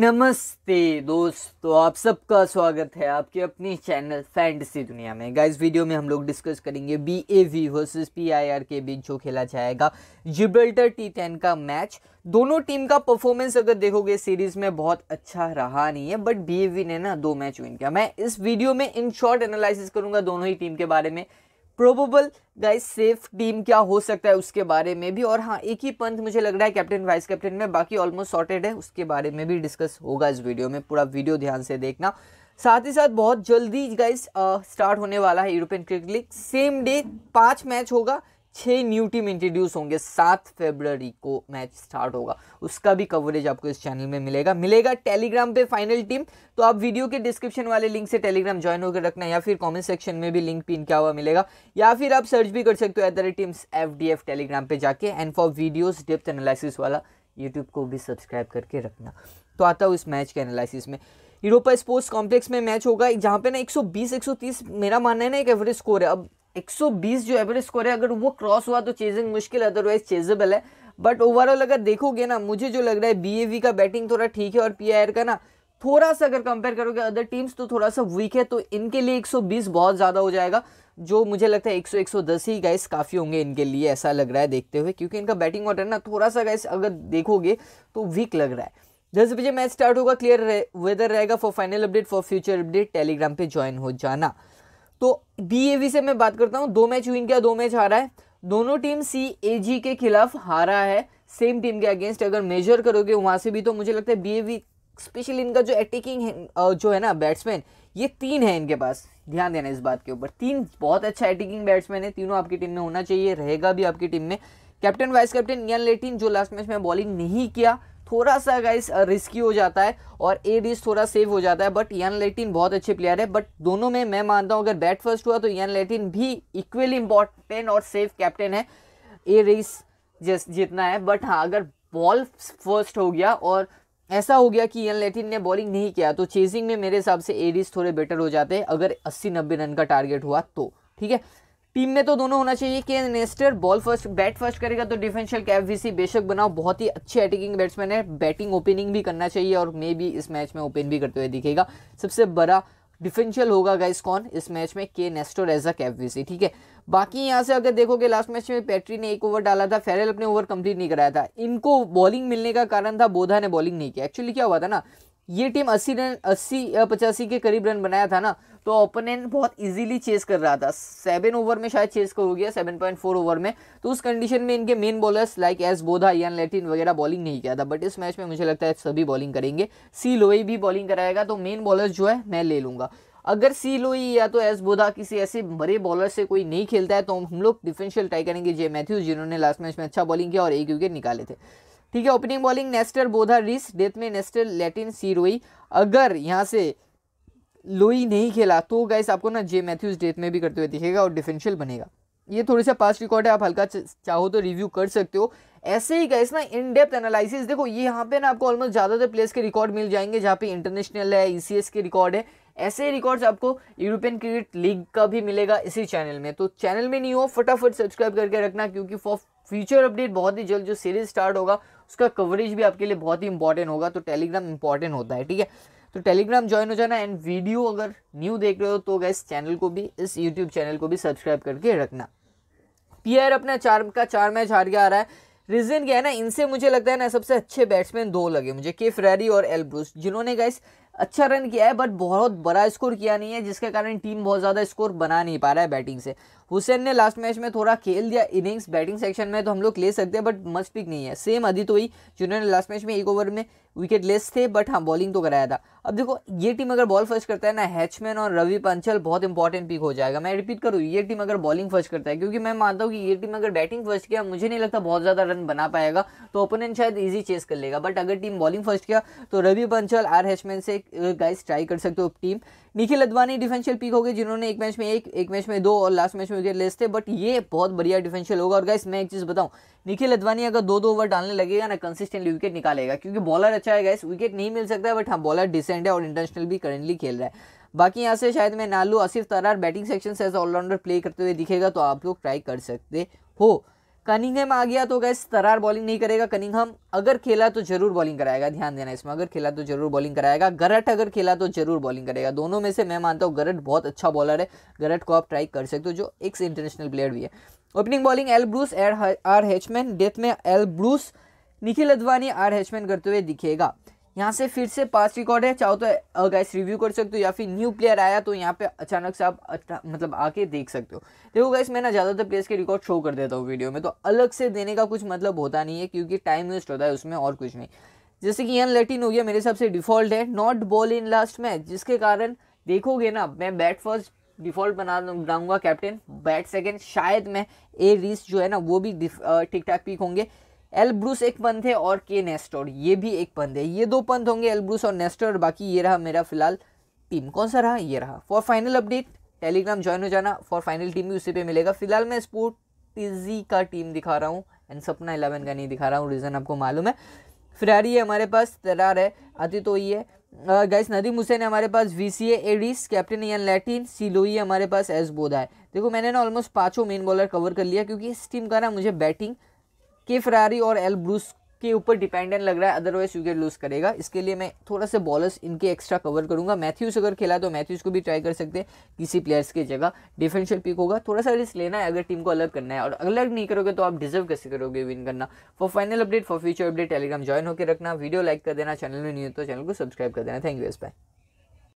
नमस्ते दोस्तों आप सबका स्वागत है आपके अपने चैनल फैंटसी दुनिया में गाइस वीडियो में हम लोग डिस्कस करेंगे B A V versus P I R के बीच जो खेला जाएगा जिब्रल्टर टी टेन का मैच दोनों टीम का परफॉर्मेंस अगर देखोगे सीरीज़ में बहुत अच्छा रहा नहीं है बट बी ए वी ने ना दो मैच विन किया मैं इस वीडियो में इन शॉर्ट एनालिसिस करूंगा दोनों ही टीम के बारे में प्रोबेबल गाइस सेफ टीम क्या हो सकता है उसके बारे में भी और हाँ एक ही पंथ मुझे लग रहा है कैप्टन वाइस कैप्टन में बाकी ऑलमोस्ट सॉर्टेड है उसके बारे में भी डिस्कस होगा इस वीडियो में पूरा वीडियो ध्यान से देखना साथ ही साथ बहुत जल्दी गाइस स्टार्ट होने वाला है European cricket league same day पाँच मैच होगा छह न्यू टीम इंट्रोड्यूस होंगे सात फेब्रवरी को मैच स्टार्ट होगा उसका भी कवरेज आपको इस चैनल में मिलेगा मिलेगा टेलीग्राम पे फाइनल टीम तो आप वीडियो के डिस्क्रिप्शन वाले लिंक से टेलीग्राम ज्वाइन होकर रखना या फिर कमेंट सेक्शन में भी लिंक पिन किया हुआ मिलेगा या फिर आप सर्च भी कर सकते हो eight teams F D F Telegram पर जाके and for videos depth analysis वाला यूट्यूब को भी सब्सक्राइब करके रखना तो आता हूँ इस मैच के एनालिसिस में यूरोपा स्पोर्ट्स कॉम्प्लेक्स में मैच होगा जहाँ पे ना 120 130 मेरा मानना है ना एक एवरेज स्कोर है अब 120 जो एवरेज स्कोर है अगर वो क्रॉस हुआ तो चेजिंग मुश्किल अदरवाइज चेजेबल है बट ओवरऑल अगर देखोगे ना मुझे जो लग रहा है बीएवी का बैटिंग थोड़ा ठीक है और पीआईआर का ना थोड़ा सा अगर कंपेयर करोगे अदर टीम्स तो थोड़ा सा वीक है तो इनके लिए 120 बहुत ज़्यादा हो जाएगा जो मुझे लगता है 100 110 ही गाइस काफ़ी होंगे इनके लिए ऐसा लग रहा है देखते हुए क्योंकि इनका बैटिंग ऑर्डर ना थोड़ा सा गाइस अगर देखोगे तो वीक लग रहा है दस बजे मैच स्टार्ट होगा क्लियर वेदर रहेगा for final update for future update Telegram पे ज्वाइन हो जाना तो बी से मैं बात करता हूँ दो मैच विन किया दो मैच हारा है दोनों टीम सी ए जी के खिलाफ हारा है सेम टीम के अगेंस्ट अगर मेजर करोगे वहाँ से भी तो मुझे लगता है बी स्पेशली इनका जो अटैकिंग जो है ना बैट्समैन ये तीन है इनके पास ध्यान देना इस बात के ऊपर तीन बहुत अच्छा अटैकिंग बैट्समैन है तीनों आपकी टीम में होना चाहिए रहेगा भी आपकी टीम में कैप्टन वाइस कैप्टन नियन लेटिन जो लास्ट मैच में बॉलिंग नहीं किया थोड़ा सा गाइस रिस्की हो जाता है और ए डीज थोड़ा सेफ हो जाता है बट यन लेटिन बहुत अच्छे प्लेयर है बट दोनों में मैं मानता हूँ अगर बैट फर्स्ट हुआ तो यन लेटिन भी इक्वली इंपॉर्टेंट और सेफ कैप्टन है ए रेस जिस जितना है बट हाँ अगर बॉल फर्स्ट हो गया और ऐसा हो गया कि यन लेटिन ने बॉलिंग नहीं किया तो चेजिंग में मेरे हिसाब से ए डीज थोड़े बेटर हो जाते हैं अगर अस्सी नब्बे रन का टारगेट हुआ तो ठीक है टीम में तो दोनों होना चाहिए कि नेस्टर बॉल फर्स्ट बैट फर्स्ट करेगा तो डिफेंशियल कैफवीसी बेशक बनाओ बहुत ही अच्छे अटैकिंग बैट्समैन है बैटिंग ओपनिंग भी करना चाहिए और मे भी इस मैच में ओपन भी करते हुए दिखेगा सबसे बड़ा डिफेंशियल होगा गाइस कौन इस मैच में के नेस्टोर एज अ कैफवीसी ठीक है बाकी यहाँ से अगर देखोगे लास्ट मैच में पैट्री ने एक ओवर डाला था फेरल अपने ओवर कंप्लीट नहीं कराया था इनको बॉलिंग मिलने का कारण था बोधा ने बॉलिंग नहीं किया एक्चुअली क्या हुआ था ना ये टीम अस्सी रन अस्सी पचासी के करीब रन बनाया था ना तो ओपोनेंट बहुत इजीली चेस कर रहा था सेवन ओवर में शायद चेस हो गया सेवन पॉइंट फोर ओवर में तो उस कंडीशन में इनके मेन बॉलर्स लाइक एस बोधा यान लेटिन वगैरह बॉलिंग नहीं किया था बट इस मैच में मुझे लगता है सभी बॉलिंग करेंगे सी लोई भी बॉलिंग कराएगा तो मेन बॉलर्स जो है मैं ले लूँगा अगर सी लोई या तो एस बोधा किसी ऐसे बड़े बॉलर से कोई नहीं खेलता है तो हम लोग डिफेंशियल ट्राई करेंगे जे मैथ्यूज जिन्होंने लास्ट मैच में अच्छा बॉलिंग किया और एक विकेट निकाले थे ठीक है ओपनिंग बॉलिंग नेस्टर बोधा रिस डेथ में नेस्टर लेटिन रोई अगर यहाँ से लोई नहीं खेला तो गैस आपको ना जे मैथ्यूज डेथ में भी करते हुए दिखेगा और डिफेंशियल बनेगा ये थोड़ी सा पास्ट रिकॉर्ड है आप हल्का चाहो तो रिव्यू कर सकते हो ऐसे ही गैस ना इन डेप्थ एनालिसिस देखो ये यहाँ पे ना आपको ऑलमोस्ट ज़्यादातर प्लेस के रिकॉर्ड मिल जाएंगे जहाँ पे इंटरनेशनल है ई e के रिकॉर्ड है ऐसे रिकॉर्ड्स आपको यूरोपियन क्रिकेट लीग का भी मिलेगा इसी चैनल में तो चैनल में नहीं हो फटाफट सब्सक्राइब करके रखना क्योंकि फॉर फ्यूचर अपडेट बहुत ही जल्द जो सीरीज स्टार्ट होगा उसका कवरेज भी आपके लिए बहुत ही इंपॉर्टेंट होगा तो टेलीग्राम इंपॉर्टेंट होता है ठीक है तो टेलीग्राम ज्वाइन हो जाना एंड वीडियो अगर न्यू देख रहे हो तो गैस चैनल को भी इस यूट्यूब चैनल को भी सब्सक्राइब करके रखना पीआर अपना चार का चार मैच हार के आ रहा है रीज़न क्या है ना इनसे मुझे लगता है ना सबसे अच्छे बैट्समैन दो लगे मुझे के फ्रेरी और एल ब्रूस जिन्होंने गैस अच्छा रन किया है बट बहुत बड़ा स्कोर किया नहीं है जिसके कारण टीम बहुत ज़्यादा स्कोर बना नहीं पा रहा है बैटिंग से हुसैन ने लास्ट मैच में थोड़ा खेल दिया इनिंग्स बैटिंग सेक्शन में तो हम लोग ले सकते हैं बट मस्ट पिक नहीं है सेम अदित तो हुई जिन्होंने लास्ट मैच में एक ओवर में विकेट लेस थे बट हाँ बॉलिंग तो कराया था अब देखो ये टीम अगर बॉल फर्स्ट करता है ना हैचमैन और रवि पंचल बहुत इंपॉर्टेंट पिक हो जाएगा मैं रिपीट करूँ ये टीम अगर बॉलिंग फर्स्ट करता है क्योंकि मैं मानता हूँ कि ये टीम अगर बैटिंग फर्स्ट किया मुझे नहीं लगता बहुत ज़्यादा रन बना पाएगा तो ओपोनेंट शायद ईजी चेस कर लेगा बट अगर टीम बॉलिंग फर्स्ट किया तो रवि पंचल आर हैचमैन से गाइस ट्राई कर सकते हो team Nikhil Advani differential pick हो गए जिन्होंने एक मैच में एक एक मैच में दो और लास्ट मैच में विकेट लेस थे बट ये बहुत बढ़िया डिफेंशियल होगा और गाइस मैं एक चीज़ बताऊँ निखिल अदवानी अगर दो दो ओवर डालने लगेगा ना कंसिस्टेंटली विकेट निकालेगा क्योंकि बॉलर अच्छा है गैस विकेट नहीं मिल सकता बट हाँ बॉलर डिसेंट है और इंटरनेशनल भी करेंटली खेल रहा है बाकी यहाँ से शायद मैं नालू आसिफ तरार बैटिंग सेक्शन से एज ऑलराउंडर प्ले करते हुए दिखेगा तो आप लोग ट्राई कर सकते हो कनिंगम आ गया तो गैस तरार बॉलिंग नहीं करेगा कनिंगम अगर खेला तो जरूर बॉलिंग कराएगा ध्यान देना इसमें अगर खेला तो जरूर बॉलिंग कराएगा गरट अगर खेला तो जरूर बॉलिंग करेगा दोनों में से मैं मानता हूँ गरट बहुत अच्छा बॉलर है गरट को आप ट्राई कर सकते हो जो एक इंटरनेशनल प्लेयर भी है opening bowling L Bruce and R हेचमैन डेथ में L Bruce Nikhil Advani R हैचमैन करते हुए दिखेगा यहाँ से फिर से पास रिकॉर्ड है चाहो तो गैस रिव्यू कर सकते हो या फिर न्यू प्लेयर आया तो यहाँ पे अचानक से आप मतलब आके देख सकते हो देखो गैस मैं ना ज़्यादातर प्लेयर्स के रिकॉर्ड शो कर देता हूँ वीडियो में तो अलग से देने का कुछ मतलब होता नहीं है क्योंकि टाइम वेस्ट होता है उसमें और कुछ नहीं जैसे कि यन लेटिन हो गया मेरे हिसाब से डिफॉल्ट है not bowl in last match जिसके कारण देखोगे ना मैं बैट फर्स्ट डिफॉल्ट बना बनाऊंगा कैप्टन बैट सेकेंड शायद मैं ए रिस जो है ना वो भी ठीक ठाक पीक होंगे एल ब्रूस एक पंथ है और के नेस्टोर ये भी एक पंथ है ये दो पंथ होंगे एल ब्रूस और नेस्टोर बाकी ये रहा मेरा फिलहाल टीम कौन सा रहा ये रहा for final update Telegram join हो जाना फॉर फाइनल टीम भी उसी पे मिलेगा फिलहाल मैं स्पोर्ट का टीम दिखा रहा हूँ एंड सपना इलेवन का नहीं दिखा रहा हूँ रीज़न आपको मालूम है फिरारी है हमारे पास तरार है अति तो ही है गाइस नदी हुसैन है हमारे पास वी सी एडिस कैप्टन एन लैटिन सिलोई हमारे पास एस बोधा है देखो मैंने ना ऑलमोस्ट पाँचों मेन बॉलर कवर कर लिया क्योंकि इस टीम का ना मुझे बैटिंग के फरारी और एल ब्रूस के ऊपर डिपेंडेंट लग रहा है अदरवाइज विकेट लूज करेगा इसके लिए मैं थोड़ा से बॉलर्स इनके एक्स्ट्रा कवर करूंगा मैथ्यूज अगर खेला तो मैथ्यूज को भी ट्राई कर सकते हैं किसी प्लेयर्स की जगह डिफेंशियल पिक होगा थोड़ा सा रिस्क लेना है अगर टीम को अलग करना है और अलग नहीं करोगे तो आप डिजर्व कैसे करोगे विन करना for final update for future update Telegram join होकर रखना वीडियो लाइक कर देना चैनल में नहीं हो तो चैनल को सब्सक्राइब कर देना थैंक यू एस बाय